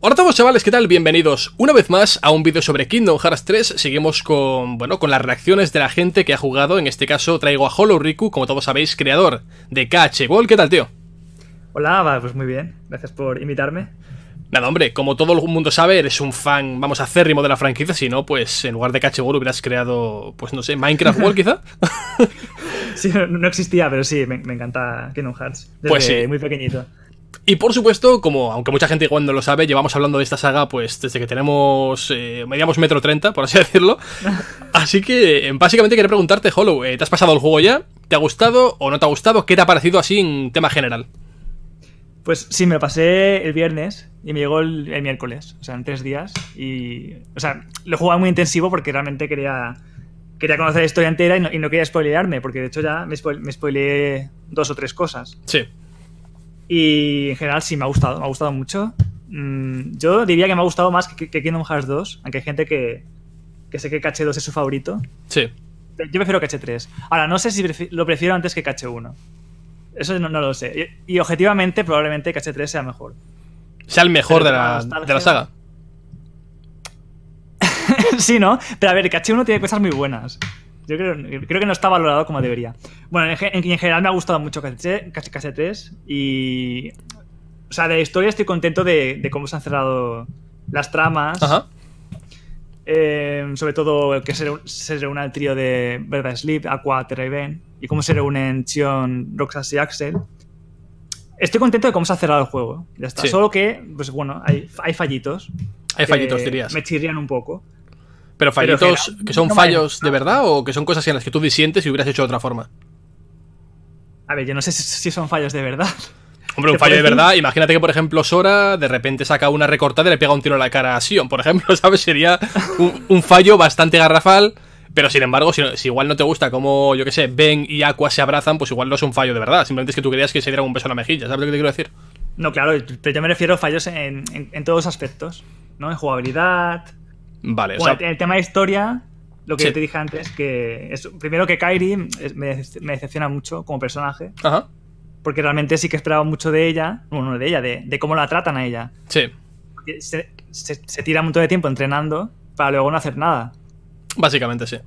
Hola todos chavales, ¿qué tal? Bienvenidos una vez más a un vídeo sobre Kingdom Hearts 3 Seguimos con, bueno, con las reacciones de la gente que ha jugado En este caso traigo a Hollow Riku, como todos sabéis, creador de KH Ball ¿Qué tal, tío? Hola, pues muy bien, gracias por invitarme Nada, hombre, como todo el mundo sabe, eres un fan, vamos, acérrimo de la franquicia Si no, pues en lugar de KH Ball hubieras creado, pues no sé, Minecraft World quizá Sí, no, existía, pero sí, me, encanta Kingdom Hearts pues sí. muy pequeñito y por supuesto, como aunque mucha gente cuando lo sabe, llevamos hablando de esta saga pues desde que tenemos, eh, mediamos metro 30, por así decirlo. Así que eh, básicamente quería preguntarte, Hollow, eh, ¿te has pasado el juego ya? ¿Te ha gustado o no te ha gustado? ¿Qué te ha parecido así en tema general? Pues sí, me pasé el viernes y me llegó el, miércoles, o sea, en tres días. Y, o sea, lo jugaba muy intensivo porque realmente quería quería conocer la historia entera y no, quería spoilearme, porque de hecho ya me, me spoileé dos o tres cosas. Sí. Y en general sí me ha gustado, me ha gustado mucho. Mm, yo diría que me ha gustado más que, Kingdom Hearts 2, aunque hay gente que, que sé que Cache 2 es su favorito. Sí. Yo prefiero Cache 3. Ahora, no sé si lo prefiero antes que Cache 1. Eso no, lo sé. Y, objetivamente, probablemente Cache 3 sea mejor. Sea el mejor de la, de la, saga. sí, ¿no? Pero a ver, Cache 1 tiene cosas muy buenas. Yo creo, creo que no está valorado como debería. Bueno, en, general me ha gustado mucho casi casi 3 y... O sea, de historia estoy contento de, cómo se han cerrado las tramas. Eh, sobre todo que se, reúne reúna el trío de verdad Sleep, Aqua, Terra y Ben. Y cómo se reúnen Chion, Roxas y Axel. Estoy contento de cómo se ha cerrado el juego. está. Solo que, pues bueno, hay, fallitos. Hay fallitos, dirías. Me chirrían un poco. Pero fallitos que son fallos de verdad o que son cosas en las que tú disientes y hubieras hecho de otra forma. A ver, yo no sé si son fallos de verdad. Hombre, un fallo de verdad. Imagínate que, por ejemplo, Sora de repente saca una recortada y le pega un tiro a la cara a Sion, por ejemplo, ¿sabes? Sería un, fallo bastante garrafal. Pero sin embargo, si, igual no te gusta como, yo qué sé, Ben y Aqua se abrazan, pues igual no es un fallo de verdad. Simplemente es que tú querías que se diera un beso en la mejilla, ¿sabes lo que te quiero decir? No, claro, pero yo me refiero a fallos en, en todos los aspectos, ¿no? En jugabilidad, Vale. Bueno, el, tema de historia, lo que yo te dije antes, que primero que Kairi me, decepciona mucho como personaje. Porque realmente sí que esperaba mucho de ella, bueno, de ella, de, cómo la tratan a ella. Sí. Se, tira un montón de tiempo entrenando para luego no hacer nada. Básicamente, sí.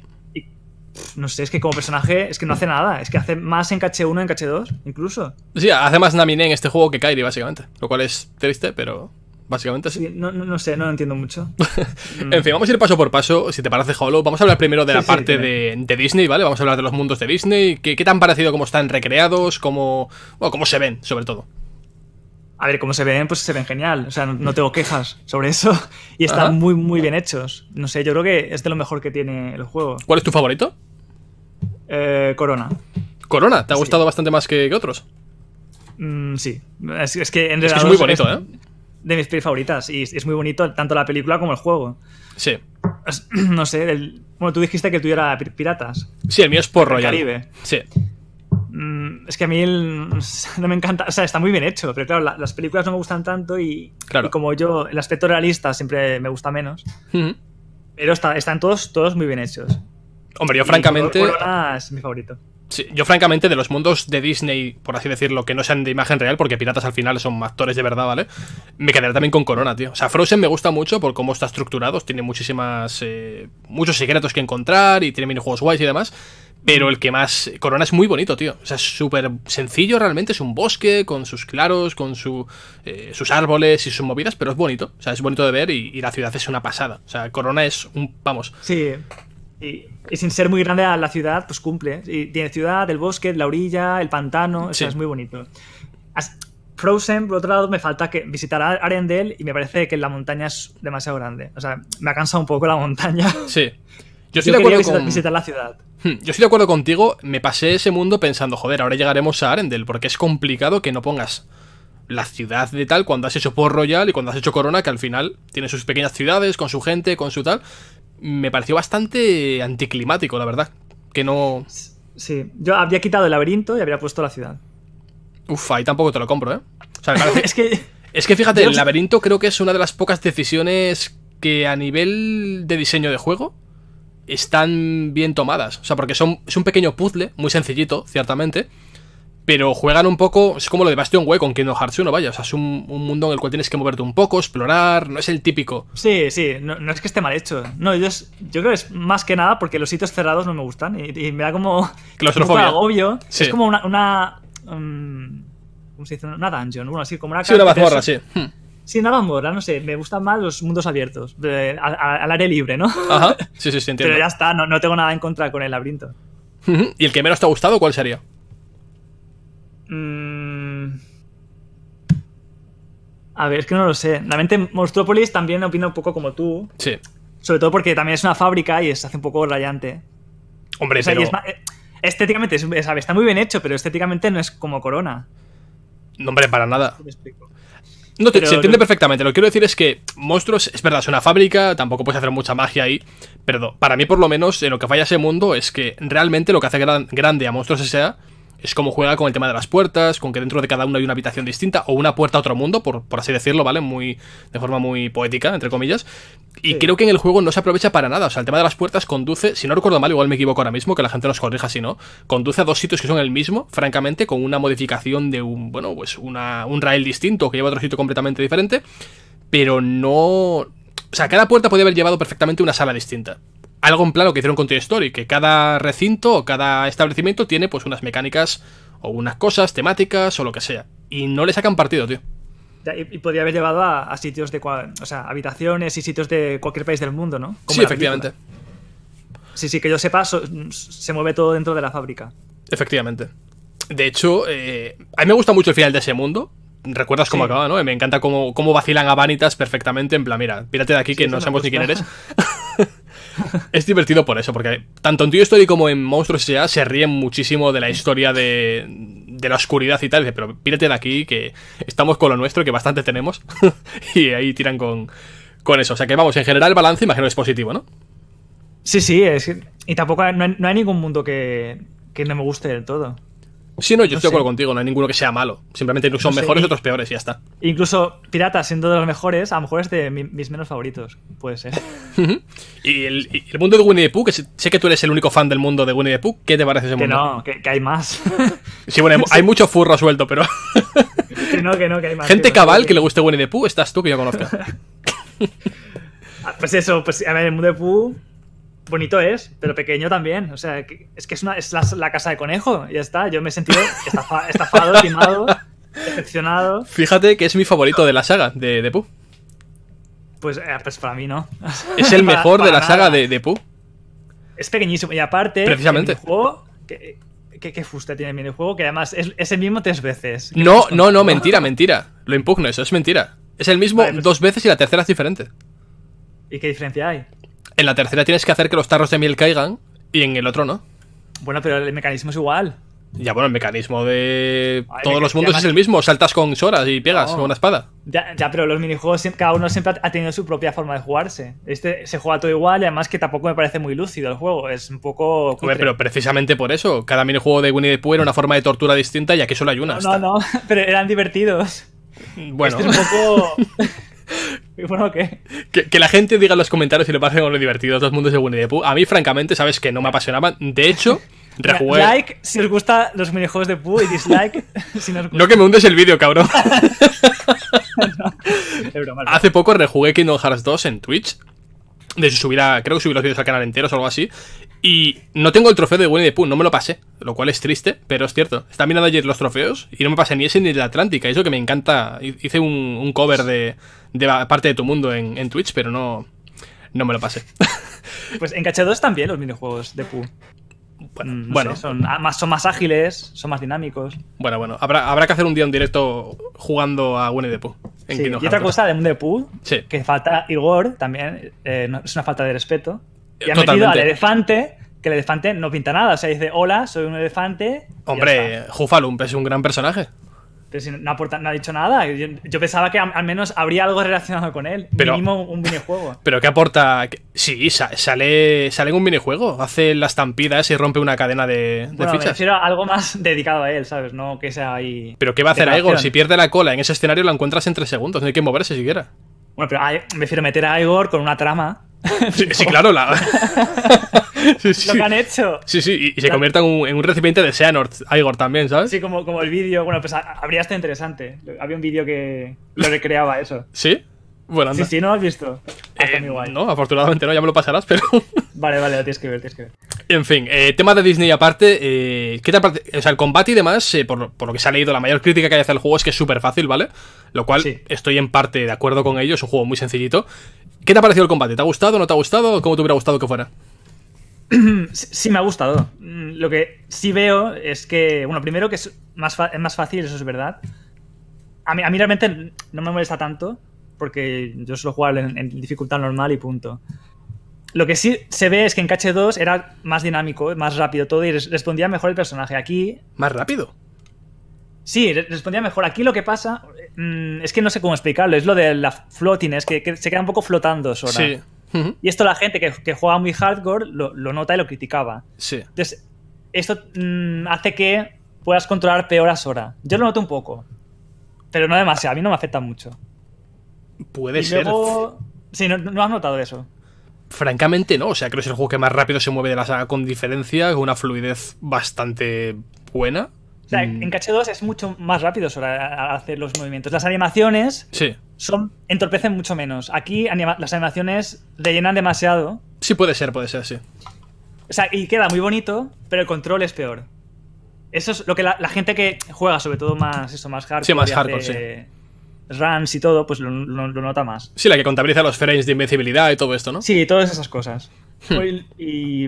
no sé, es que como personaje es que no hace nada. Es que hace más en caché 1, en caché 2, incluso. Sí, hace más Naminé en este juego que Kairi, básicamente. Lo cual es triste, pero Básicamente sí. No, sé, no lo entiendo mucho. en fin, vamos a ir paso por paso. Si te parece, Hollow, vamos a hablar primero de la parte de, Disney, ¿vale? Vamos a hablar de los mundos de Disney. ¿Qué, qué tan parecido ¿Cómo están recreados? ¿Cómo, cómo se ven, sobre todo? A ver, cómo se ven, pues se ven genial. O sea, no, tengo quejas sobre eso. Y están muy, muy bien hechos. No sé, yo creo que es de lo mejor que tiene el juego. ¿Cuál es tu favorito? Eh, Corona. ¿Corona? ¿Te ha gustado bastante más que, otros? Mm, sí. Es, que Es, muy bonito, ¿eh? de mis pelis favoritas. Y es muy bonito tanto la película como el juego. Sí. no sé, el, bueno, tú dijiste que el tuyo era Piratas. Sí, el mío es por Royal. Caribe. Sí. Mm, es que a mí no me encanta, o sea, está muy bien hecho, pero claro, las películas no me gustan tanto y, claro. como yo, el aspecto realista siempre me gusta menos. Pero están todos, todos muy bien hechos. Hombre, yo francamente... es mi favorito yo francamente de los mundos de Disney, por así decirlo, que no sean de imagen real, porque piratas al final son actores de verdad, ¿vale? Me quedaré también con Corona, tío. O sea, Frozen me gusta mucho por cómo está estructurado, tiene muchísimas... Eh, muchos secretos que encontrar y tiene minijuegos guays y demás. Pero el que más... Corona es muy bonito, tío. O sea, es súper sencillo realmente, es un bosque con sus claros, con su, eh, sus árboles y sus movidas, pero es bonito. O sea, es bonito de ver y, y la ciudad es una pasada. O sea, Corona es un... Vamos. Sí. Y, sin ser muy grande la ciudad, pues cumple. Y tiene ciudad, el bosque, la orilla, el pantano, es muy bonito. Frozen, por otro lado, me falta que visitar a Arendelle y me parece que la montaña es demasiado grande. O sea, me ha cansado un poco la montaña. Sí. Yo estoy de acuerdo visitar la ciudad. Hmm, yo estoy de acuerdo contigo, me pasé ese mundo pensando, joder, ahora llegaremos a Arendelle, porque es complicado que no pongas la ciudad de tal cuando has hecho Port Royal y cuando has hecho Corona, que al final tiene sus pequeñas ciudades, con su gente, con su tal, me pareció bastante anticlimático, la verdad. Que no. Sí, yo habría quitado el laberinto y habría puesto la ciudad. Uf, ahí tampoco te lo compro, ¿eh? O sea, es que. Es que fíjate, el laberinto creo que es una de las pocas decisiones que a nivel de diseño de juego están bien tomadas. O sea, porque son, es un pequeño puzzle, muy sencillito, ciertamente, pero juegan un poco, es como lo de Bastion Way con no Hearts uno vaya, o sea, es un, mundo en el cual tienes que moverte un poco, explorar, no es el típico. Sí, sí, no, es que esté mal hecho. No, yo, yo creo que es más que nada porque los sitios cerrados no me gustan y, me da como... Claustrofobia. agobio. Es como una... Um, ¿Cómo se dice? Una dungeon, bueno, así como una... Sí, una mazmorra, sí. Hmm. Sí, una mazmorra, no sé, me gustan más los mundos abiertos, al, área aire libre, ¿no? Ajá, sí, sí, sí, entiendo. Pero ya está, no, no tengo nada en contra con el laberinto. ¿Y el que menos te ha gustado cuál sería? Mm. A ver, es que no lo sé. Realmente Monstropolis también opina un poco como tú. Sí. Sobre todo porque también es una fábrica y se hace un poco rayante. Hombre, eh, estéticamente está muy bien hecho, pero estéticamente no es como Corona. No, hombre, para nada. No, te, se entiende perfectamente. Lo que quiero decir es que monstruos, es verdad, es una fábrica, tampoco puedes hacer mucha magia ahí, pero para mí por lo menos lo que falla ese mundo es que realmente lo que hace grande a Monstruos S.A es como juega con el tema de las puertas, con que dentro de cada una hay una habitación distinta, o una puerta a otro mundo, por, así decirlo, ¿vale? Muy, de forma muy poética, entre comillas. Y creo que en el juego no se aprovecha para nada. O sea, el tema de las puertas conduce, si no recuerdo mal, igual me equivoco ahora mismo, que la gente nos corrija si no, conduce a dos sitios que son el mismo, francamente, con una modificación de un, bueno, pues un rail distinto que lleva a otro sitio completamente diferente, pero no... O sea, cada puerta podría haber llevado perfectamente una sala distinta algo en plan lo que hicieron con Toy Story, que cada recinto o cada establecimiento tiene pues unas mecánicas o unas cosas temáticas o lo que sea. Y no le sacan partido, tío. Y, podría haber llevado a, sitios de... o sea, habitaciones y sitios de cualquier país del mundo, ¿no? Como sí, efectivamente. Sí, sí, que yo sepa, se mueve todo dentro de la fábrica. Efectivamente. De hecho, eh, a mí me gusta mucho el final de ese mundo, recuerdas cómo acaba, ¿no? Me encanta cómo, cómo vacilan a Vanitas perfectamente. En plan, mira, pírate de aquí que no sabemos ni quién eres. es divertido por eso, porque tanto en Toy Story como en Monstruos S.A. se ríen muchísimo de la historia de, la oscuridad y tal. pero pírate de aquí, que estamos con lo nuestro, que bastante tenemos. y ahí tiran con, eso. O sea que vamos, en general el balance imagino es positivo, ¿no? Sí, sí, es, y tampoco no hay, ningún mundo que, que no me guste del todo. Sí, no, yo estoy de acuerdo contigo, no hay ninguno que sea malo. Simplemente son mejores y otros peores y ya está. Incluso Pirata siendo de los mejores, a lo mejor es de mis menos favoritos. Puede ser. y, el, mundo de Winnie the Pooh, que sé que tú eres el único fan del mundo de Winnie the Pooh, ¿qué te parece ese mundo? que no, que, hay más. sí, bueno, hay, mucho furro suelto, pero. que no, que no, que hay más. Gente cabal que le guste Winnie the Pooh, estás tú que yo conozco. Ah, pues eso, pues a ver, el mundo de Pooh bonito es, pero pequeño también. O sea, es que es, una, es la, casa de conejo, ya está. Yo me he sentido estafado, timado, decepcionado. Fíjate que es mi favorito de la saga de, de Pooh. Pues, eh, pues para mí no. Es el mejor de la saga de, de Pooh. Es pequeñísimo. Y aparte, Precisamente. el juego. Que, fuste tiene el minijuego, que además es, el mismo tres veces. No, no, no, mentira, mentira. Lo impugno eso, es mentira. Es el mismo pues dos veces y la tercera es diferente. ¿Y qué diferencia hay? En la tercera tienes que hacer que los tarros de miel caigan y en el otro no. Bueno, pero el mecanismo es igual. Ya, bueno, el mecanismo de todos los mundos es el mismo. Saltas con soras y pegas con una espada. Ya, ya, pero los minijuegos, cada uno siempre ha tenido su propia forma de jugarse. Este se juega todo igual y además que tampoco me parece muy lúcido el juego. Es un poco... Pero precisamente por eso. Cada minijuego de Winnie the Pooh era una forma de tortura distinta y aquí solo hay una. No, no, no, pero eran divertidos. Bueno. Este es un poco... ¿qué? Que, la gente diga en los comentarios si le parecen lo divertido a todo el mundo Winnie de Pooh. A mí, francamente, sabes que no me apasionaban. De hecho, rejugué. Like si os gustan los minijuegos de Pooh y dislike si no No que me hundes el vídeo, cabrón. Hace poco rejugué Kingdom Hearts 2 en Twitch. De hecho, subirá, creo que subí los vídeos al canal entero o algo así. Y no tengo el trofeo de Winnie the Pooh, no me lo pasé, lo cual es triste, pero es cierto. Están mirando ayer los trofeos y no me pasé ni ese ni el Atlántica, eso que me encanta. Hice un cover de, de parte de tu mundo en, Twitch, pero no, no me lo pasé. pues en caché 2 también los minijuegos de Pu. Bueno, mm, son, ah, más, son más ágiles, son más dinámicos. Bueno, bueno, habrá, habrá que hacer un día en directo jugando a Winnie de Pooh. y otra cosa de Winnie the Pooh, que falta Igor también, eh, es una falta de respeto. Y ha metido al elefante, que el elefante no pinta nada, o sea, dice, hola, soy un elefante. Hombre, Jufalump es un gran personaje no, ha dicho nada. Yo, pensaba que al menos habría algo relacionado con él. Pero, mínimo un minijuego. Pero ¿qué aporta? Sí, sale, sale en un minijuego. Hace las tampidas y rompe una cadena de, de fichas. algo más dedicado a él, ¿sabes? No que sea ahí. Pero ¿qué va a hacer Igor? Si pierde la cola en ese escenario, la encuentras en tres segundos. No hay que moverse siquiera. Bueno, pero me refiero meter a Igor con una trama Sí, claro, la... lo que han hecho. Sí, sí, y, se convierta en un, recipiente de Xehanort, Igor también, ¿sabes? Sí, como, como el vídeo, bueno, pues habría estado interesante. Había un vídeo que lo recreaba eso. ¿Sí? Bueno, Sí, sí, no lo has visto. Ah, eh, no, afortunadamente no, ya me lo pasarás, pero... vale, vale, lo tienes que ver, tienes que ver. En fin, eh, tema de Disney aparte, eh, ¿qué tal O sea, el combate y demás, por, por, lo que se ha leído, la mayor crítica que hay hacia el juego es que es súper fácil, ¿vale? Lo cual estoy en parte de acuerdo con ello, es un juego muy sencillito. ¿Qué te ha parecido el combate? ¿Te ha gustado? ¿No te ha gustado? ¿Cómo te hubiera gustado que fuera? Sí, me ha gustado. Mm, lo que sí veo es que, bueno, primero que es más, es más fácil, eso es verdad. A mí, realmente no me molesta tanto, porque yo suelo jugar en, en, dificultad normal y punto. Lo que sí se ve es que en Cache 2 era más dinámico, más rápido todo y respondía mejor el personaje. Aquí. ¿Más rápido? Sí, respondía mejor. Aquí lo que pasa mm, es que no sé cómo explicarlo. Es lo de la floating, es que, se queda un poco flotando Sora. Sí. Y esto la gente que, juega muy hardcore lo, nota y lo criticaba. Sí. Entonces, esto mm, hace que puedas controlar peor a Sora. Yo lo noto un poco. Pero no demasiado, a mí no me afecta mucho. Puede ser. Sí, no, no, has notado eso. Francamente no, o sea, creo que es el juego que más rápido se mueve de la saga con diferencia, con una fluidez bastante buena. O sea, en mm. Cache 2 es mucho más rápido hacer los movimientos. Las animaciones son entorpecen mucho menos. Aquí las animaciones llenan demasiado. Sí, puede ser, puede ser, sí. O sea, y queda muy bonito, pero el control es peor. Eso es lo que la, gente que juega, sobre todo más eso, más hardcore. Sí, más hardcore, sí. Runs y todo, pues lo, nota más. Sí, la que contabiliza los frames de invencibilidad y todo esto, ¿no? Sí, todas esas cosas. Hmm.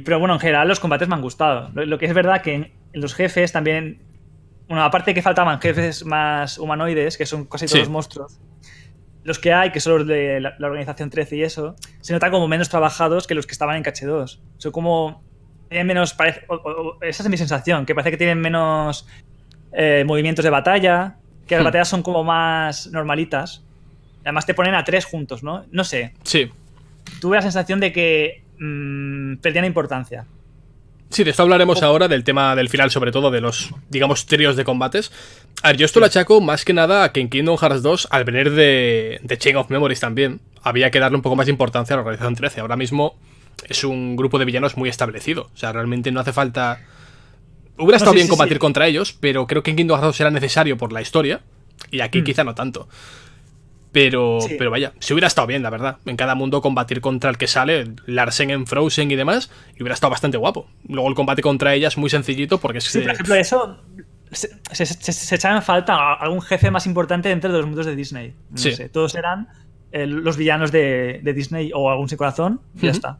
pero bueno, en general los combates me han gustado. Lo, que es verdad que en los jefes también bueno, aparte que faltaban jefes más humanoides, que son casi todos monstruos, los que hay, que son los de la, organización 13 y eso, se nota como menos trabajados que los que estaban en caché 2 Son como. Tienen menos. esa es mi sensación, que parece que tienen menos eh, movimientos de batalla, que las hmm. batallas son como más normalitas. Además te ponen a tres juntos, ¿no? No sé. Sí. Tuve la sensación de que mm, perdían importancia. Sí, de esto hablaremos oh. ahora, del tema del final, sobre todo de los, digamos, tríos de combates. A ver, yo esto lo achaco más que nada a que en Kingdom Hearts 2, al venir de, Chain of Memories también, había que darle un poco más de importancia a la organización 13. Ahora mismo es un grupo de villanos muy establecido. O sea, realmente no hace falta. Hubiera estado bien combatir contra ellos, pero creo que en Kingdom Hearts 2 era necesario por la historia. Y aquí mm. quizá no tanto. Pero, vaya, si hubiera estado bien, la verdad. En cada mundo combatir contra el que sale, Larsen en Frozen y demás, y hubiera estado bastante guapo. Luego el combate contra ella es muy sencillito porque es sí, por ejemplo, eso se, se, en falta algún jefe más importante dentro de los mundos de Disney. sí. todos eran eh, los villanos de, Disney o algún sin corazón, y ya está.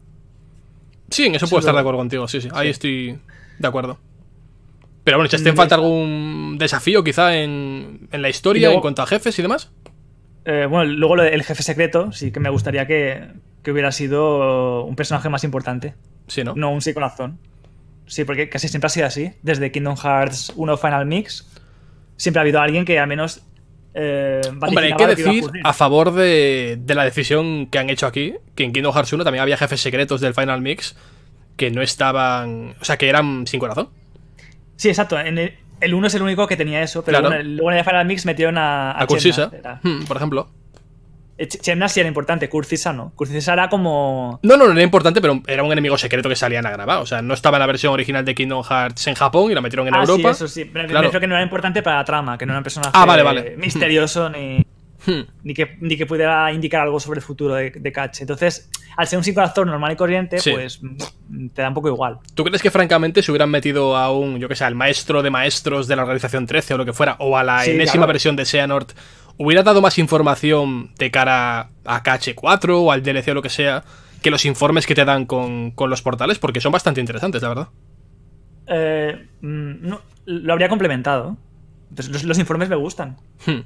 Sí, en eso, puedo estar de acuerdo contigo, sí, sí, ahí estoy de acuerdo. Pero bueno, ¿echaste mm, en falta algún desafío quizá en, la historia en cuanto a jefes y demás? Eh, bueno, luego el jefe secreto, sí que me gustaría que, hubiera sido un personaje más importante. Sí, ¿no? No un corazón, Sí, porque casi siempre ha sido así. Desde Kingdom Hearts 1 Final Mix, siempre ha habido alguien que al menos. Eh, Hombre, hay que decir a, favor de, de, la decisión que han hecho aquí, que en Kingdom Hearts 1 también había jefes secretos del Final Mix que no estaban. O sea, que eran sin corazón. Sí, exacto. En el, el 1 es el único que tenía eso, pero claro. luego en el Final Mix metieron a. A, hmm, por ejemplo. Eh, Chemna sí era importante, cursisa no. cursisa era como. No, no, no era importante, pero era un enemigo secreto que salían a grabar. O sea, no estaba en la versión original de Kingdom Hearts en Japón y la metieron en ah, Europa. Sí, eso sí. Pero que no era importante para la trama, que no era un personaje ah, misterioso ni. Hmm. Ni, que, ni que pudiera indicar algo sobre el futuro de, Cache Entonces, al ser un psicoactor normal y corriente, pues te da un poco igual. ¿Tú crees que francamente se hubieran metido a un, yo que sé, al maestro de maestros de la organización 13 o lo que fuera, o a la enésima versión de Seanort, hubiera dado más información de cara a Cache 4 o al DLC o lo que sea, que los informes que te dan con, los portales? Porque son bastante interesantes, la verdad. Eh, mm, no, lo habría complementado. Entonces, los, informes me gustan. Hmm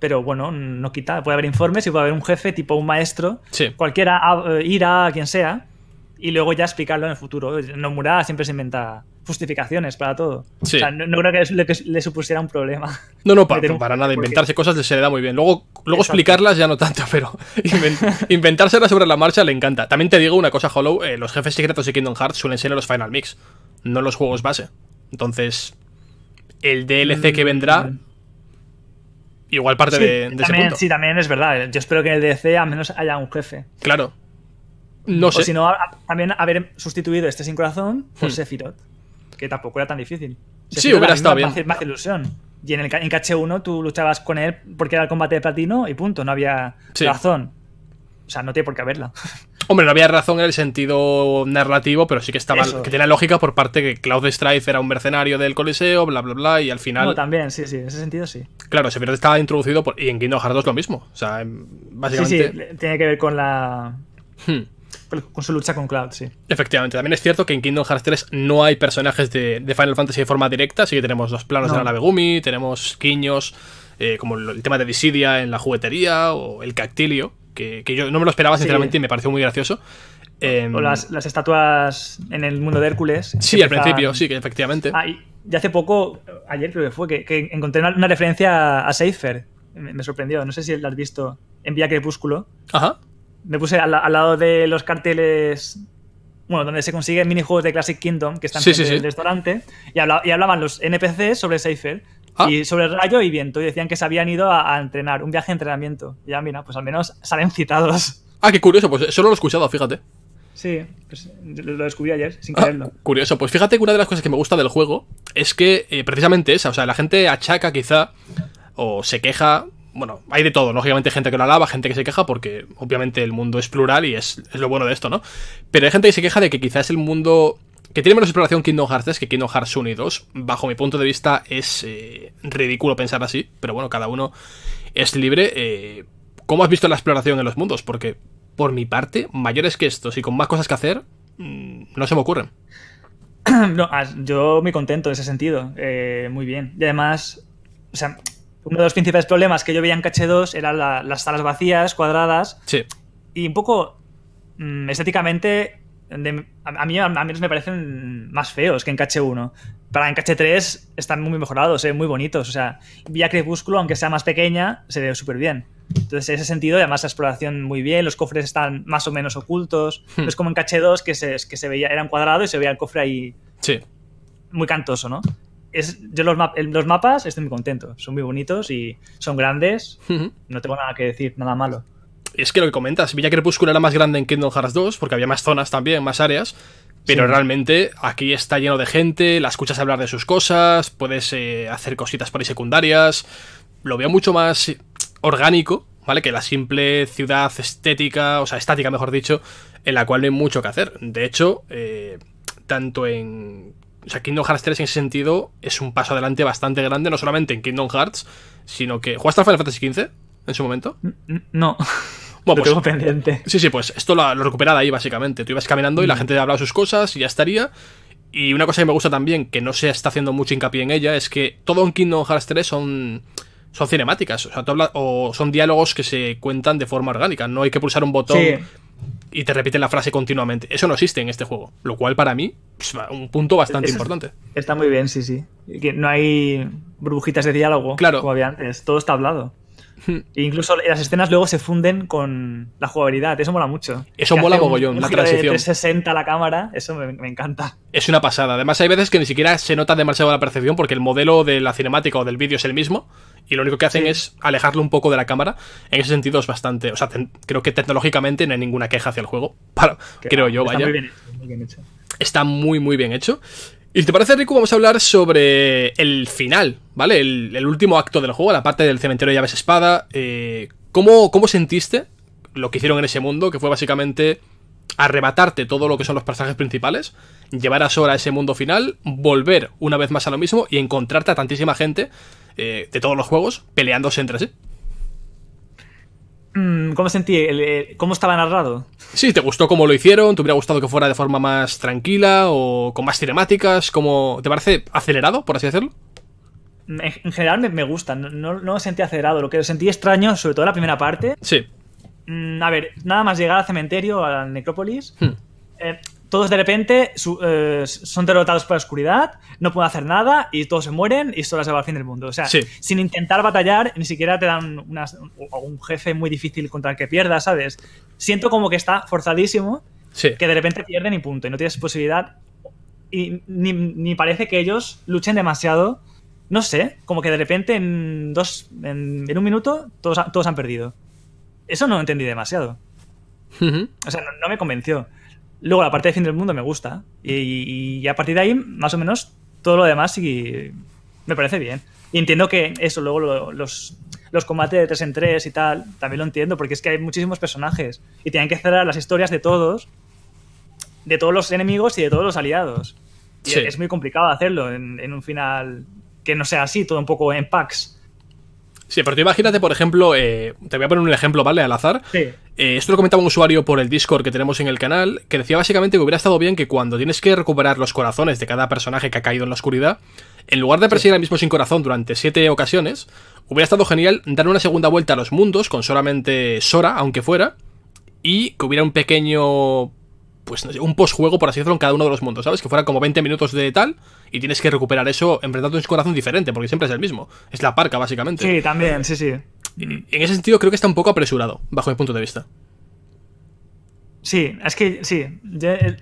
pero bueno, no quita, puede haber informes y puede haber un jefe, tipo un maestro, cualquiera, ah, eh, ir a quien sea, y luego ya explicarlo en el futuro. Nomura siempre se inventa justificaciones para todo. O sea, no, creo que le, supusiera un problema. No, no, para nada. Inventarse cosas se le da muy bien. Luego, luego explicarlas ya no tanto, pero inventárselas sobre la marcha le encanta. También te digo una cosa, Hollow, eh, los jefes secretos de Kingdom Hearts suelen ser en los Final Mix, no los juegos base. Entonces, el DLC que mm. vendrá igual parte de, también, ese Sí, también es verdad. Eh. Yo espero que en el DC al menos haya un jefe. Claro. No sé. O si no, también haber sustituido este sin corazón por hmm. Sephiroth, que tampoco era tan difícil. sí, hubiera estado bien. Más, ilusión. Y en, el, en caché 1 tú luchabas con él porque era el combate de platino y punto, no había razón. O sea, no tiene por qué haberla. Hombre, no había razón en el sentido narrativo, pero sí que estaba que tenía lógica por parte que Cloud Strife era un mercenario del Coliseo, bla bla bla, y al final. No, también, sí, sí, en ese sentido sí. Claro, Sephiroth estaba introducido por, y en Kingdom Hearts 2 lo mismo. Em, sí, sí, tiene que ver con la. Hmm. Con su lucha con Cloud, sí. Efectivamente, también es cierto que en Kingdom Hearts 3 no hay personajes de, Final Fantasy de forma directa, así que tenemos los planos de la nave tenemos quiños, eh, como el tema de Visidia en la juguetería, o el cactilio, que, yo no me lo esperaba sinceramente y me pareció muy gracioso. o em, las, estatuas en el mundo de Hércules. Sí, al principio, sí, que efectivamente. Ah, y hace poco, ayer creo que fue, que, encontré una, referencia a, Seifer. Me, sorprendió. No sé si la has visto en Vía Crepúsculo. Ajá. Me puse al, lado de los carteles bueno, donde se consiguen minijuegos de Classic Kingdom que están en el restaurante, y, hablaban los NPCs sobre Seifer ah. y sobre rayo y viento, y decían que se habían ido a, entrenar, un viaje de entrenamiento. ya, mira, pues al menos salen citados. Ah, qué curioso, pues solo lo he escuchado, fíjate. Sí, pues lo descubrí ayer, sin ah, quererlo. curioso, pues fíjate que una de las cosas que me gusta del juego es que eh, precisamente esa, o sea, la gente achaca quizá o se queja, bueno, hay de todo, lógicamente gente que lo alaba, gente que se queja porque obviamente el mundo es plural y es, lo bueno de esto, ¿no? Pero hay gente que se queja de que quizás el mundo que tiene menos exploración Kingdom Hearts 3 que Kingdom Hearts 1 y 2, bajo mi punto de vista es eh, ridículo pensar así, pero bueno, cada uno es libre. Eh, ¿Cómo has visto la exploración en los mundos? Porque por mi parte, mayores que estos y con más cosas que hacer, mm, no se me ocurren. No, yo muy contento en ese sentido. Eh, muy bien. Y además, uno de los principales problemas que yo veía en Cache 2 eran las salas vacías, cuadradas. Sí. Y un poco mm, estéticamente de, a, a, mí me parecen más feos que en KH1. Para en KH3 están muy mejorados, eh, muy bonitos. O sea, Vía Crepúsculo, aunque sea más pequeña, se ve súper bien. Entonces, en ese sentido, además la exploración muy bien, los cofres están más o menos ocultos. Hmm. es como en caché 2 que se, que se veía, era un cuadrado y se veía el cofre ahí. Sí. Muy cantoso, ¿no? Es, yo los, mapas estoy muy contento. Son muy bonitos y son grandes. No tengo nada que decir, nada malo es que lo que comentas, Villa Crepúsculo era más grande en Kingdom Hearts 2 porque había más zonas también, más áreas. Pero realmente aquí está lleno de gente, la escuchas hablar de sus cosas, puedes eh, hacer cositas por secundarias. Lo veo mucho más orgánico, ¿vale? Que la simple ciudad estética, o sea, estática, mejor dicho, en la cual no hay mucho que hacer. De hecho, eh, tanto en. O sea, Kingdom Hearts 3 en ese sentido es un paso adelante bastante grande, no solamente en Kingdom Hearts, sino que. ¿Jugaste a Final Fantasy XV en su momento? No. Pues pendiente. Sí, sí, pues esto lo, lo recuperaba ahí básicamente. Tú ibas caminando y la mm. gente te hablaba sus cosas y ya estaría. Y una cosa que me gusta también, que no se está haciendo mucho hincapié en ella, es que todo en Kingdom Hearts 3 son, son cinemáticas, o, son diálogos que se cuentan de forma orgánica, no hay que pulsar un botón y te repiten la frase continuamente. Eso no existe en este juego, lo cual para mí es un punto bastante importante. Está muy bien, sí, sí. Que no hay burbujitas de diálogo claro. como había antes, todo está hablado. E incluso las escenas luego se funden con la jugabilidad. Eso mola mucho. Eso mola mogollón, la transición. la cámara, eso me, encanta. Es una pasada. Además, hay veces que ni siquiera se nota demasiado la percepción porque el modelo de la cinemática o del vídeo es el mismo. Y lo único que hacen es alejarlo un poco de la cámara. En ese sentido es bastante. O sea, creo que tecnológicamente no hay ninguna queja hacia el juego. creo yo, vaya. muy bien hecho. Está muy, muy bien hecho. Y te parece, rico vamos a hablar sobre el final, ¿vale? El, último acto del juego, la parte del cementerio de llaves espada. Eh, ¿cómo, sentiste lo que hicieron en ese mundo? Que fue básicamente arrebatarte todo lo que son los personajes principales, llevar a Sora a ese mundo final, volver una vez más a lo mismo y encontrarte a tantísima gente eh, de todos los juegos peleándose entre sí. Mm, ¿Cómo sentí? ¿Cómo estaba narrado? Sí, ¿te gustó cómo lo hicieron? ¿Te hubiera gustado que fuera de forma más tranquila o con más cinemáticas? ¿Cómo... ¿Te parece acelerado, por así decirlo? Mm, en general me, gusta, no, no, sentí acelerado. Lo que sentí extraño, sobre todo la primera parte. Sí. Mm, a ver, nada más llegar al cementerio, a la necrópolis. Hmm. Eh, todos de repente eh, son derrotados por la oscuridad, no pueden hacer nada y todos se mueren y solo se va al fin del mundo. O sea, sin intentar batallar, ni siquiera te dan un jefe muy difícil contra el que pierdas, ¿sabes? Siento como que está forzadísimo, que de repente pierden y punto, y no tienes posibilidad. Y ni, parece que ellos luchen demasiado. No sé, como que de repente en dos. en, un minuto todos, todos han perdido. Eso no lo entendí demasiado. O sea, no me convenció. Luego la parte de fin del mundo me gusta. Y, a partir de ahí, más o menos, todo lo demás sí me parece bien. entiendo que eso, luego los, los combates de 3 en 3 y tal, también lo entiendo, porque es que hay muchísimos personajes. Y tienen que cerrar las historias de todos, de todos los enemigos y de todos los aliados. Y es muy complicado hacerlo en, en, un final que no sea así, todo un poco en packs. Sí, pero tú imagínate, por ejemplo, eh, te voy a poner un ejemplo, ¿vale? Al azar. Sí. Eh, esto lo comentaba un usuario por el Discord que tenemos en el canal, que decía básicamente que hubiera estado bien que cuando tienes que recuperar los corazones de cada personaje que ha caído en la oscuridad, en lugar de perseguir al mismo sin corazón durante siete ocasiones, hubiera estado genial dar una segunda vuelta a los mundos con solamente Sora, aunque fuera, y que hubiera un pequeño pues un postjuego, por así decirlo, en cada uno de los mundos, ¿sabes? Que fuera como 20 minutos de tal y tienes que recuperar eso enfrentando un corazón diferente, porque siempre es el mismo. Es la parca, básicamente. Sí, también, sí, sí. En ese sentido creo que está un poco apresurado, bajo mi punto de vista. Sí, es que sí. Eh,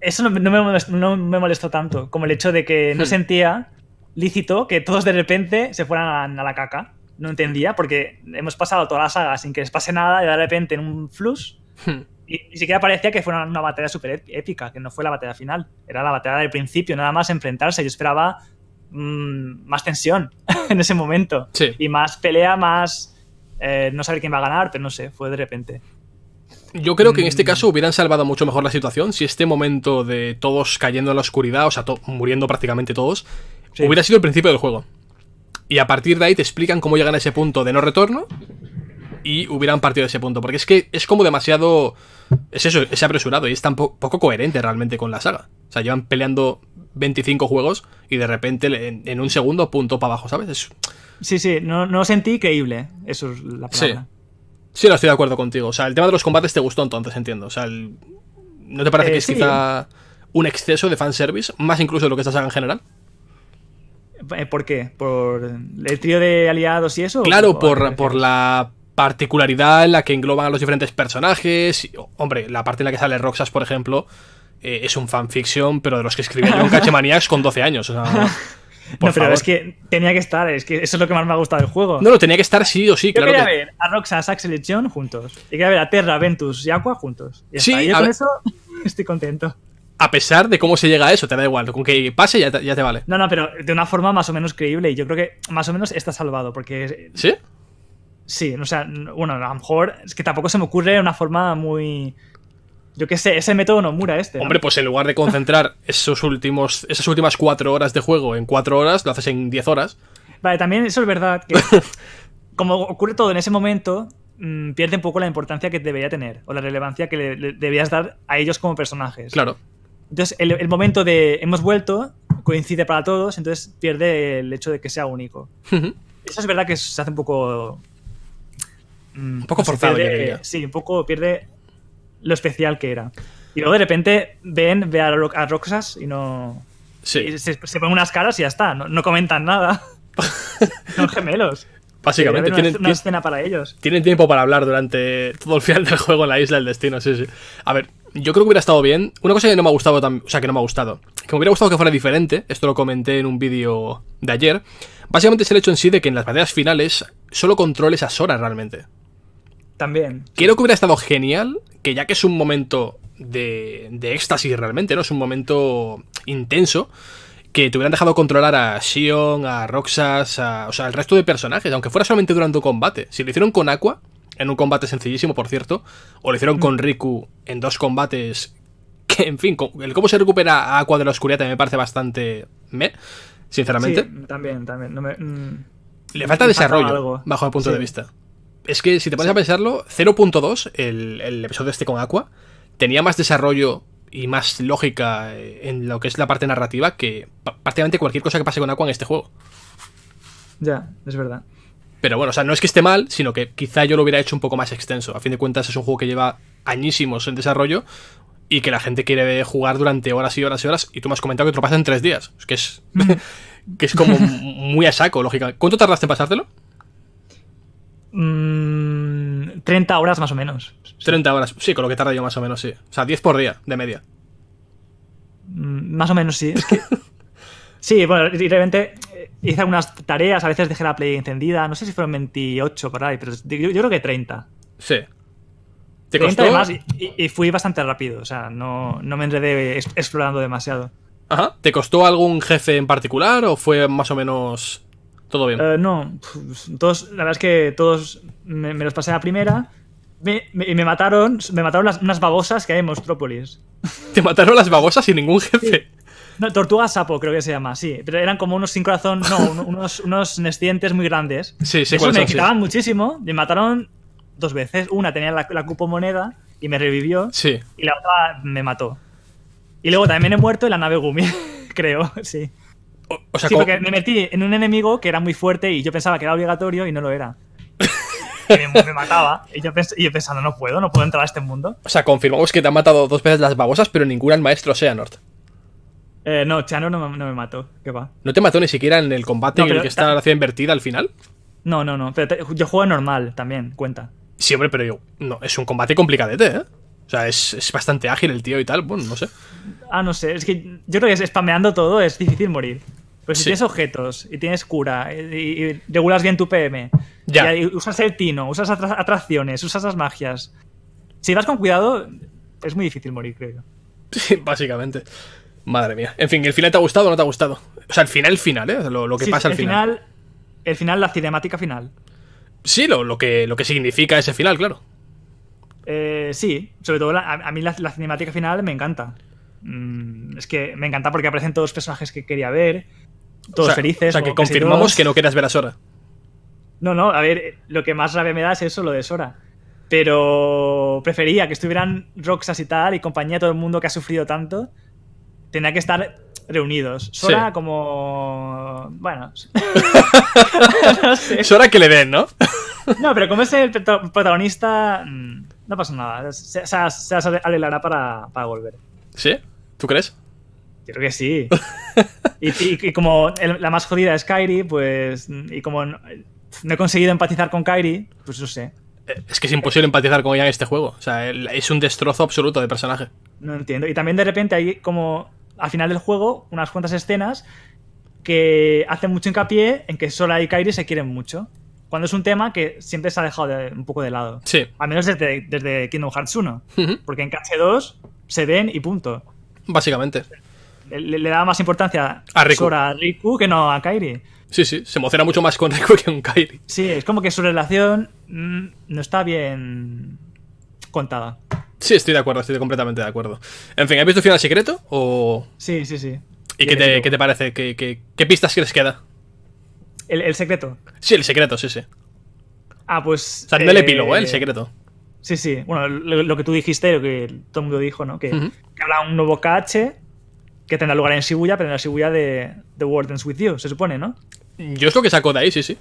eso no, me molestó, tanto, como el hecho de que no hmm. sentía lícito que todos de repente se fueran a la caca. No entendía, porque hemos pasado toda la saga sin que les pase nada y de repente en un flush... Hmm. Y ni siquiera parecía que fuera una batalla súper épica, que no fue la batalla final. Era la batalla del principio, nada más enfrentarse. Yo esperaba mm, más tensión en ese momento. Sí. Y más pelea, más eh, no saber quién va a ganar, pero no sé, fue de repente. Yo creo que en este mm. caso hubieran salvado mucho mejor la situación si este momento de todos cayendo en la oscuridad, o sea, muriendo prácticamente todos, hubiera sido el principio del juego. Y a partir de ahí te explican cómo llegan a ese punto de no retorno y hubieran partido de ese punto. Porque es que es como demasiado es eso, es apresurado y es tan poco coherente realmente con la saga. O sea, llevan peleando 25 juegos y de repente en, un segundo punto para abajo, ¿sabes? Sí, sí, no, no sentí creíble. Eso es la palabra. Sí. sí, estoy de acuerdo contigo. O sea, el tema de los combates te gustó entonces, entiendo. O sea, ¿no te parece eh, que es quizá un exceso de fanservice? Más incluso de lo que esta saga en general. Eh, ¿Por qué? ¿Por el trío de aliados y eso? Claro, por, por la particularidad en la que engloban a los diferentes personajes. Hombre, la parte en la que sale Roxas, por ejemplo, eh, es un fanfiction, pero de los que escribí yo Cachemaniacs con 12 años. O sea, no, pero es que tenía que estar, es que eso es lo que más me ha gustado del juego. No, no, tenía que estar sí o sí, yo claro. Quería que... ver a Roxas, Axel y John juntos. Y quería ver a Terra, Ventus y Aqua juntos. Y sí, con eso estoy contento a pesar de cómo se llega a eso, te da igual, con que pase ya te, ya te, vale. No, no, pero de una forma más o menos creíble y yo creo que más o menos está salvado porque... ¿Sí? Sí, o sea, bueno, a lo mejor es que tampoco se me ocurre una forma muy... Yo qué sé, ese método no mura este. Hombre, pues en lugar de concentrar esos últimos, esas últimas cuatro horas de juego en cuatro horas, lo haces en diez horas. Vale, también eso es verdad, que como ocurre todo en ese momento, mm, pierde un poco la importancia que debería tener, o la relevancia que debías dar a ellos como personajes. Claro. Entonces, el, momento de hemos vuelto coincide para todos, entonces pierde el hecho de que sea único. Eso es verdad que se hace un poco Mm, un poco forzado. Eh, sí, un poco pierde lo especial que era. Y luego de repente ven, ve a, Roxas y no. Sí. se, ponen unas caras y ya está, no, comentan nada. Son gemelos. Básicamente, tienen, una escena para ellos. Tienen tiempo para hablar durante todo el final del juego en la isla del destino, sí, sí. A ver, yo creo que hubiera estado bien. Una cosa que no me ha gustado, o sea, que no me ha gustado, que me hubiera gustado que fuera diferente, esto lo comenté en un vídeo de ayer. Básicamente es el hecho en sí de que en las batallas finales solo controles a Sora realmente. También. quiero que hubiera estado genial que ya que es un momento de, de éxtasis realmente, ¿no? Es un momento intenso que te hubieran dejado controlar a Sion, a Roxas, a, o sea, al resto de personajes, aunque fuera solamente durante un combate. Si lo hicieron con Aqua, en un combate sencillísimo, por cierto, o lo hicieron con mm. Riku en dos combates que, en fin, el cómo se recupera Aqua de la oscuridad también me parece bastante me, sinceramente. también, también. Mm, Le falta desarrollo, bajo mi punto de vista es que si te pones a pensarlo, 0.2, el, episodio este con Aqua, tenía más desarrollo y más lógica eh, en lo que es la parte narrativa que prácticamente cualquier cosa que pase con Aqua en este juego. Ya, es verdad. Pero bueno, o sea, no es que esté mal, sino que quizá yo lo hubiera hecho un poco más extenso. A fin de cuentas, es un juego que lleva añísimos en desarrollo y que la gente quiere jugar durante horas y horas y horas. Y tú me has comentado que te lo pasas en tres días. que es, que es como muy a saco, lógica. ¿Cuánto tardaste en pasártelo? 30 mm, horas más o menos. 30 horas, sí, con lo que tarda yo más o menos, sí. O sea, 10 por día, de media. Mm, más o menos, sí. sí, bueno, y realmente eh, hice algunas tareas, a veces dejé la play encendida, no sé si fueron 28 por ahí, pero yo, creo que 30. Sí. ¿Te costó? y, fui bastante rápido, o sea, no, no me enredé explorando demasiado. Ajá. ¿Te costó algún jefe en particular o fue más o menos todo bien. Eh, no, todos, la verdad es que todos me, los pasé a la primera. Y me, mataron, me mataron las, unas babosas que hay en Mostrópolis ¿Te mataron las babosas sin ningún jefe? No, tortuga sapo, creo que se llama, sí. Pero eran como unos sin corazón, no, unos, unos nescientes muy grandes. Sí, sí, Eso me quitaban muchísimo. Me mataron dos veces. Una tenía la, la cupo moneda y me revivió. Sí. Y la otra me mató. Y luego también he muerto en la nave Gumi, creo, sí sí, porque me metí en un enemigo que era muy fuerte y yo pensaba que era obligatorio y no lo era. me, mataba. Y yo, pensando, no puedo, no puedo entrar a este mundo. O sea, confirmamos que te han matado dos veces las babosas, pero ninguna el maestro sea Eh, no, Chano no, me mató. ¿Qué va? ¿No te mató ni siquiera en el combate en el que está la ciudad invertida al final? No, no, no. yo juego normal también, cuenta. siempre pero yo. No, es un combate complicadete, ¿eh? O sea, es, es, bastante ágil el tío y tal. Bueno, no sé. Ah, no sé. Es que yo creo que es spameando todo es difícil morir. Pero si tienes objetos y tienes cura y, regulas bien tu PM, Y usas el tino, usas atracciones, usas las magias. Si vas con cuidado, es muy difícil morir, creo Sí, básicamente. Madre mía. En fin, ¿el final te ha gustado o no te ha gustado? O sea, el final, el final, ¿eh? Lo, que pasa al final. final. El final, la cinemática final. Sí, lo, que, lo que significa ese final, claro. Eh, sí, sobre todo a, mí la, cinemática final me encanta. Mm, es que me encanta porque aparecen todos los personajes que quería ver todos felices. O sea, que confirmamos que no quieras ver a Sora. No, no, a ver, lo que más rabia me da es eso, lo de Sora. Pero prefería que estuvieran Roxas y tal, y compañía, todo el mundo que ha sufrido tanto. Tenía que estar reunidos. Sora como... Bueno. no sé. Sora que le den, ¿no? no, pero como es el protagonista, mm, no pasa nada. Se, se, se para, para volver. ¿Sí? ¿Tú crees? creo que sí. y, como la más jodida es Kairi, pues. Y como no, he conseguido empatizar con Kairi, pues no sé. Eh, es que es imposible empatizar con ella en este juego. O sea, es un destrozo absoluto de personaje. No entiendo. Y también de repente hay como. Al final del juego, unas cuantas escenas que hacen mucho hincapié en que Sora y Kairi se quieren mucho. Cuando es un tema que siempre se ha dejado un poco de lado. Sí. Al menos desde, Kingdom Hearts 1. Porque en KH2 se ven y punto. Básicamente le, daba más importancia a Riku. Riku que no a Kairi. Sí, sí, se emociona mucho más con Riku que con Kairi. Sí, es como que su relación mm, no está bien contada. Sí, estoy de acuerdo, estoy completamente de acuerdo. En fin, ¿has visto el final secreto? O... Sí, sí, sí. ¿Y qué te, parece? ¿Qué, qué, pistas crees que da? ¿El, ¿El, secreto? Sí, el secreto, sí, sí. Ah, pues. O ¿eh? el epílogo, eh, El secreto. Sí, sí. Bueno, lo, que tú dijiste, lo que todo dijo, ¿no? Que, habla un nuevo KH que tendrá lugar en Shibuya, pero en la Shibuya de The Wardens With You, se supone, ¿no? Yo es lo que saco de ahí, sí, sí.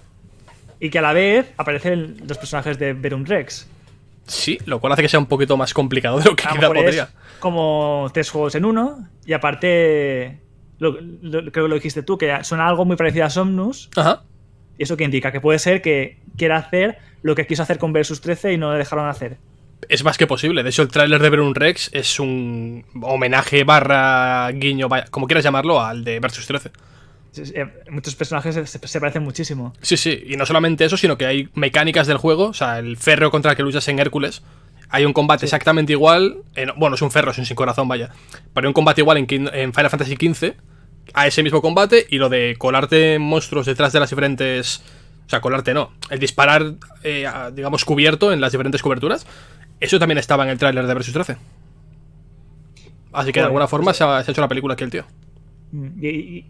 Y que a la vez aparecen los personajes de Verum Rex. Sí, lo cual hace que sea un poquito más complicado de lo que quizá podría. Como tres juegos en uno, y aparte, creo que lo dijiste tú, que suena algo muy parecido a Somnus. Ajá. Y eso que indica que puede ser que quiera hacer lo que quiso hacer con Versus 13 y no le dejaron hacer es más que posible. De hecho, el tráiler de un Rex es un homenaje barra guiño, como quieras llamarlo, al de Versus 13. Eh, muchos personajes se parecen muchísimo. Sí, sí, y no solamente eso, sino que hay mecánicas del juego, o sea, el ferro contra el que luchas en Hércules. Hay un combate exactamente igual, bueno, es un ferro, es un sin corazón, vaya, pero hay un combate igual en, en Final Fantasy XV a ese mismo combate y lo de colarte monstruos detrás de las diferentes... O sea, colarte no. El disparar, eh, digamos, cubierto en las diferentes coberturas. Eso también estaba en el tráiler de Versus 13. Así que de pues, alguna forma pues, se ha, hecho la película aquí el tío. Mm, y,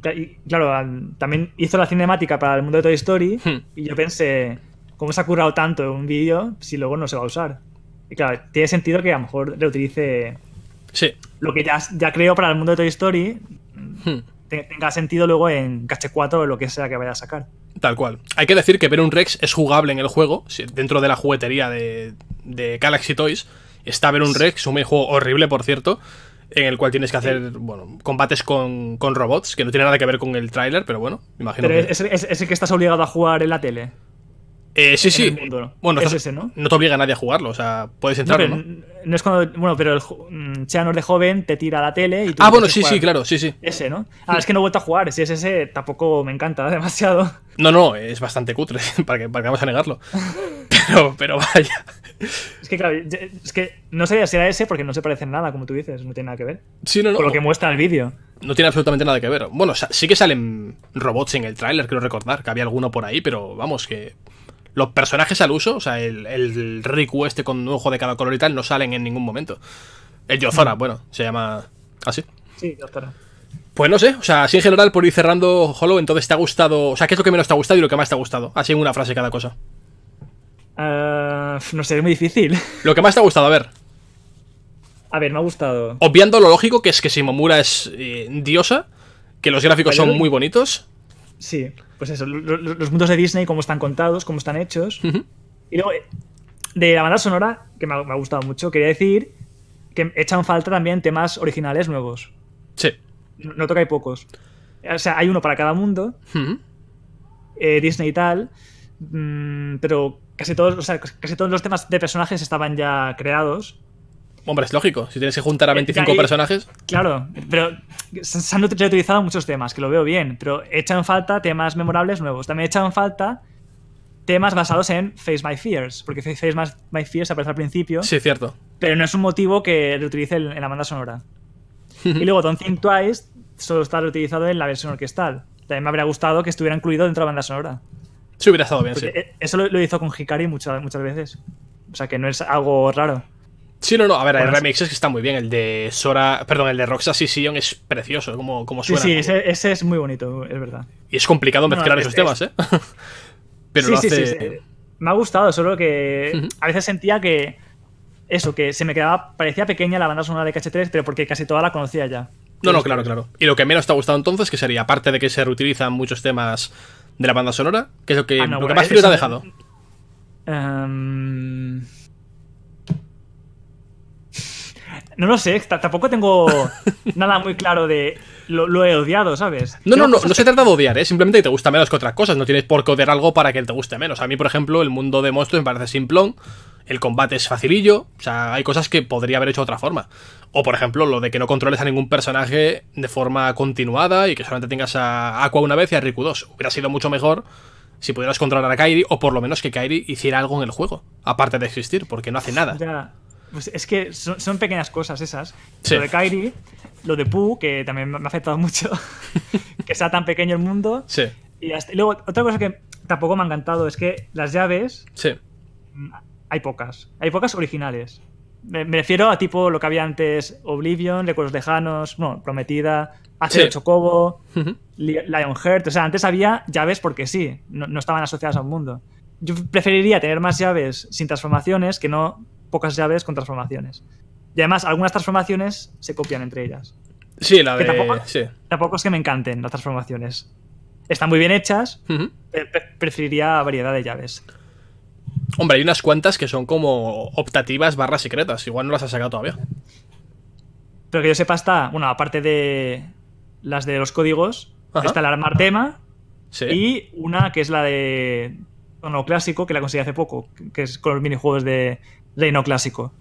claro, también hizo la cinemática para el mundo de Toy Story hmm. y yo pensé, ¿cómo se ha currado tanto un vídeo si luego no se va a usar? Y claro, tiene sentido que a lo mejor reutilice sí. lo que ya, ya creó para el mundo de Toy Story. Hmm tenga sentido luego en Cache 4 o lo que sea que vaya a sacar. Tal cual. Hay que decir que ver un Rex es jugable en el juego, dentro de la juguetería de, de Galaxy Toys. Está ver un Rex, un juego horrible, por cierto, en el cual tienes que hacer bueno, combates con, con, robots, que no tiene nada que ver con el tráiler, pero bueno, imagino. que... es el que estás obligado a jugar en la tele sí, sí. Bueno, ¿no? te obliga a nadie a jugarlo, o sea, puedes entrar. No, ¿no? es cuando. Bueno, pero el mm, no de joven te tira la tele y Ah, bueno, sí, sí, claro, sí, sí. Ese, ¿no? Ah, es que no he vuelto a jugar, si es ese tampoco me encanta demasiado. No, no, es bastante cutre, para que, para vamos a negarlo. Pero, pero vaya. Es que, claro, es que no sabía si era ese porque no se parece en nada, como tú dices, no tiene nada que ver. Sí, no, Con lo que muestra el vídeo. No tiene absolutamente nada que ver. Bueno, sí que salen robots en el tráiler, quiero recordar, que había alguno por ahí, pero vamos, que los personajes al uso, o sea, el, el Riku este con un ojo de cada color y tal, no salen en ningún momento. El Yozora, mm. bueno, se llama así. Sí, Yozora. Pues no sé, o sea, así en general, por ir cerrando, Hollow, entonces te ha gustado. O sea, ¿qué es lo que menos te ha gustado y lo que más te ha gustado? Así en una frase cada cosa. Eh, no sé, es muy difícil. Lo que más te ha gustado, a ver. A ver, me ha gustado. Obviando lo lógico, que es que Simomura es eh, diosa, que los gráficos son muy bonitos. Sí, pues eso, los mundos de Disney, cómo están contados, cómo están hechos. Y luego, de la banda sonora, que me ha, gustado mucho, quería decir que echan falta también temas originales nuevos. Sí. No toca hay pocos. O sea, hay uno para cada mundo, eh, Disney y tal, mm, pero casi todos, casi todos los temas de personajes estaban ya creados Hombre, es lógico. Si tienes que juntar a 25 eh, personajes. Claro, pero se han utilizado muchos temas, que lo veo bien, pero echan falta temas memorables nuevos. También echan falta temas basados en Face My Fears, porque Face My Fears aparece al principio. Sí, cierto. Pero no es un motivo que utilice en la banda sonora. y luego Don't Think Twice solo está reutilizado en la versión orquestal. También me habría gustado que estuviera incluido dentro de la banda sonora. Sí, hubiera estado bien, sí. E-, eso lo, hizo con Hikari muchas, muchas veces. O sea que no es algo raro. Sí, no, no, a ver, hay remix remixes que están muy bien. El de Sora, perdón, el de Roxas y Sion es precioso, como, como suena. Sí, sí ese, es muy bonito, es verdad. Y es complicado mezclar esos temas, ¿eh? Pero sí, sí, Me ha gustado, solo que a veces sentía que eso, que se me quedaba, parecía pequeña la banda sonora de KH3, pero porque casi toda la conocía ya. No, no, claro, claro. Y lo que menos te ha gustado entonces, que sería, aparte de que se reutilizan muchos temas de la banda sonora, que es lo que, ah, más eh, frío te ha dejado. Em, No lo sé, tampoco tengo nada muy claro de. Lo, he odiado, ¿sabes? No, no, no, no, se trata de odiar, ¿eh? simplemente que te gusta menos que otras cosas. No tienes por qué odiar algo para que te guste menos. A mí, por ejemplo, el mundo de monstruos me parece simplón. El combate es facilillo, o sea, hay cosas que podría haber hecho de otra forma. O, por ejemplo, lo de que no controles a ningún personaje de forma continuada y que solamente tengas a Aqua una vez y a Riku dos. Hubiera sido mucho mejor si pudieras controlar a Kairi o por lo menos que Kairi hiciera algo en el juego, aparte de existir, porque no hace nada. Pues es que son, pequeñas cosas esas. Lo de Kairi, lo de Pu, que también me ha afectado mucho, que sea tan pequeño el mundo. Sí. Y, luego, otra cosa que tampoco me ha encantado es que las llaves. Sí. Mm, hay pocas. Hay pocas originales. Me, refiero a tipo lo que había antes: Oblivion, Recuerdos Lejanos, bueno, Prometida, hace Chocobo, Lionheart. O sea, antes había llaves porque sí, no estaban asociadas a un mundo yo preferiría tener más llaves sin transformaciones que no pocas llaves con transformaciones. Y además, algunas transformaciones se copian entre ellas. Sí, la de... Tampoco, sí. tampoco, es que me encanten las transformaciones. Están muy bien hechas, preferiría variedad de llaves. Hombre, hay unas cuantas que son como optativas barras secretas. Igual no las has sacado todavía. Pero que yo sepa está, bueno, aparte de las de los códigos, está el armar tema y una que es la de tono clásico, que la conseguí hace poco, que es con los minijuegos de no clásico.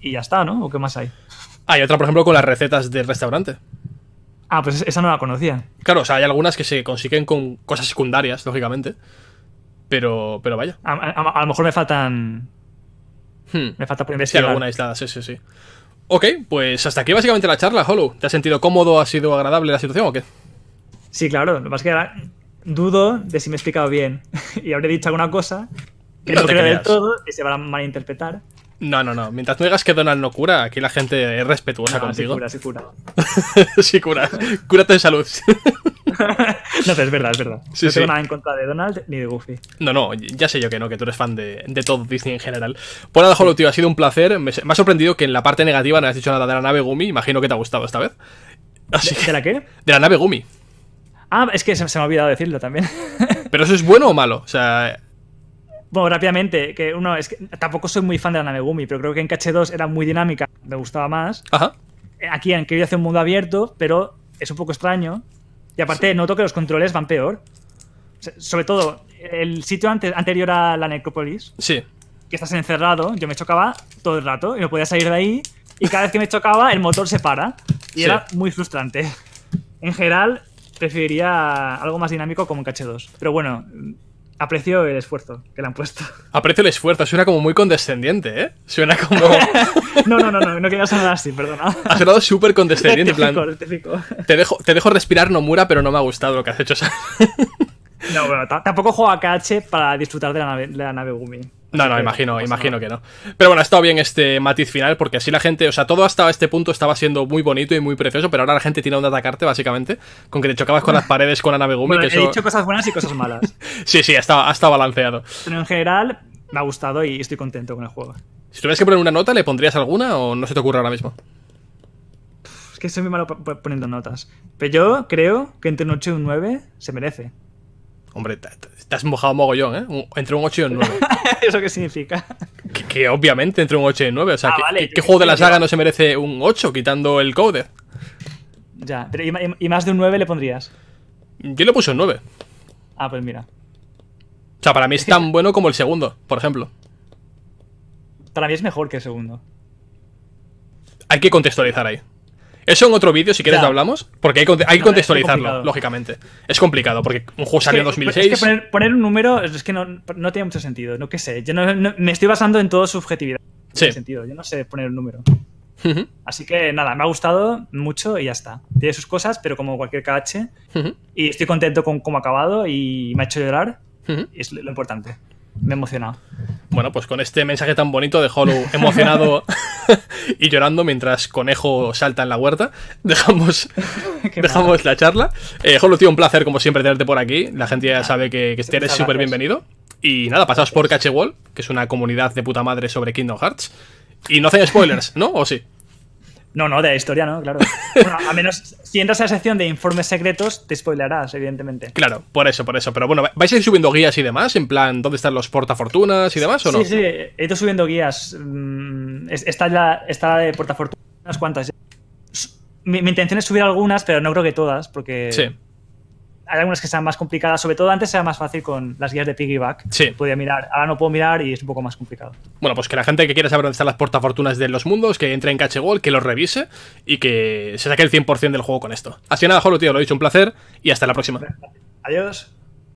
Y ya está, ¿no? ¿O qué más hay? Hay ah, otra, por ejemplo, con las recetas del restaurante. Ah, pues esa no la conocía. Claro, o sea, hay algunas que se consiguen con cosas secundarias, lógicamente. Pero, pero vaya. A, lo mejor me faltan. Hmm. Me falta por investigar. Sí, alguna sí, sí, sí. Ok, pues hasta aquí básicamente la charla, Hollow. ¿Te has sentido cómodo? ¿Ha sido agradable la situación o qué? Sí, claro. Lo que pasa que dudo de si me he explicado bien. y habré dicho alguna cosa que no, del todo, y se van a malinterpretar. No, no, no. Mientras no digas que Donald no cura, aquí la gente es respetuosa contigo. Sí cura, sí cura. sí cura. Cúrate de salud. no, pero es verdad, es verdad. no tengo nada en contra de Donald ni de Goofy. No, no, ya sé yo que no, que tú eres fan de, todo Disney en general. Por nada, Hollow, tío, ha sido un placer. Me, ha sorprendido que en la parte negativa no has dicho nada de la nave Gumi. Imagino que te ha gustado esta vez. Así ¿De, que... la qué? De la nave Gumi. Ah, es que se, se me ha olvidado decirlo también. pero eso es bueno o malo. O sea, bueno, rápidamente, que uno, es que tampoco soy muy fan de la Namegumi, pero creo que en Cache 2 era muy dinámica, me gustaba más. Ajá. Aquí han querido hacer un mundo abierto, pero es un poco extraño. Y aparte, noto que los controles van peor. Sobre todo, el sitio antes, anterior a la necrópolis. Sí. Que estás encerrado, yo me chocaba todo el rato y no podía salir de ahí. Y cada vez que me chocaba, el motor se para. Y era muy frustrante. En general, preferiría algo más dinámico como en KH2. Pero bueno, aprecio el esfuerzo que le han puesto. Aprecio el esfuerzo, suena como muy condescendiente, ¿eh? Suena como. no, no, no, no, no quería sonar así, perdona. Has sonado súper condescendiente, plan. Te dejo, te dejo respirar Nomura, pero no me ha gustado lo que has hecho. no, bueno, tampoco juego a KH para disfrutar de la nave, de la nave Gumi. No, no, imagino, imagino que no. Pero bueno, ha estado bien este matiz final porque así la gente, o sea, todo hasta este punto estaba siendo muy bonito y muy precioso, pero ahora la gente tiene donde atacarte básicamente, con que te chocabas con las ah. paredes con la nave he dicho cosas buenas y cosas malas. sí, sí, ha estado, ha estado balanceado. Pero en general me ha gustado y estoy contento con el juego. Si tuvieras que poner una nota, ¿le pondrías alguna o no se te ocurre ahora mismo? Es que soy muy malo poniendo notas. Pero yo creo que entre un 8 y un 9 se merece. Hombre, estás mojado mogollón, ¿eh? Entre un 8 y un 9. ¿Eso qué significa? Que, obviamente entre un 8 y un 9. O sea, ah, ¿qué juego de la saga no se merece un 8 quitando el code? Ya, pero y, más de un 9 le pondrías? Yo le puse un 9. Ah, pues mira. O sea, para mí es tan bueno como el segundo, por ejemplo. Para mí es mejor que el segundo. Hay que contextualizar ahí. Eso en otro vídeo, si quieres, lo hablamos. Porque hay, hay que contextualizarlo, lógicamente. Es complicado, porque un juego salió en 2006. Es que poner, un número es que no, no tiene mucho sentido. No qué sé. Yo no, me estoy basando en toda subjetividad. Sí. sentido. Yo no sé poner un número. Así que nada, me ha gustado mucho y ya está. Tiene sus cosas, pero como cualquier KH. Y estoy contento con cómo ha acabado y me ha hecho llorar. es lo importante me he emocionado. Bueno, pues con este mensaje tan bonito de Hollow emocionado y llorando mientras Conejo salta en la huerta, dejamos, dejamos la charla. Eh, Hollow, tío, un placer como siempre tenerte por aquí. La gente ya sabe que, que eres súper bienvenido. Y nada, pasaos por Catch Wall, que es una comunidad de puta madre sobre Kingdom Hearts. Y no hacen spoilers, ¿no? ¿O sí? No, no, de la historia no, claro. Bueno, a menos si entras a la sección de informes secretos, te spoilerás, evidentemente. Claro, por eso, por eso. Pero bueno, ¿vais a ir subiendo guías y demás? En plan, ¿dónde están los portafortunas y demás o no? Sí, sí, he ido subiendo guías. Mm, está la, está la de portafortunas, ¿cuántas? cuantas. Mi, mi, intención es subir algunas, pero no creo que todas, porque. Sí hay algunas que sean más complicadas, sobre todo antes era más fácil con las guías de piggyback. Sí. Podía mirar, ahora no puedo mirar y es un poco más complicado. Bueno, pues que la gente que quiera saber dónde están las portafortunas de los mundos, que entre en gol, que los revise y que se saque el 100% del juego con esto. Así nada, Jolo, tío, lo he dicho, un placer y hasta la próxima. Adiós.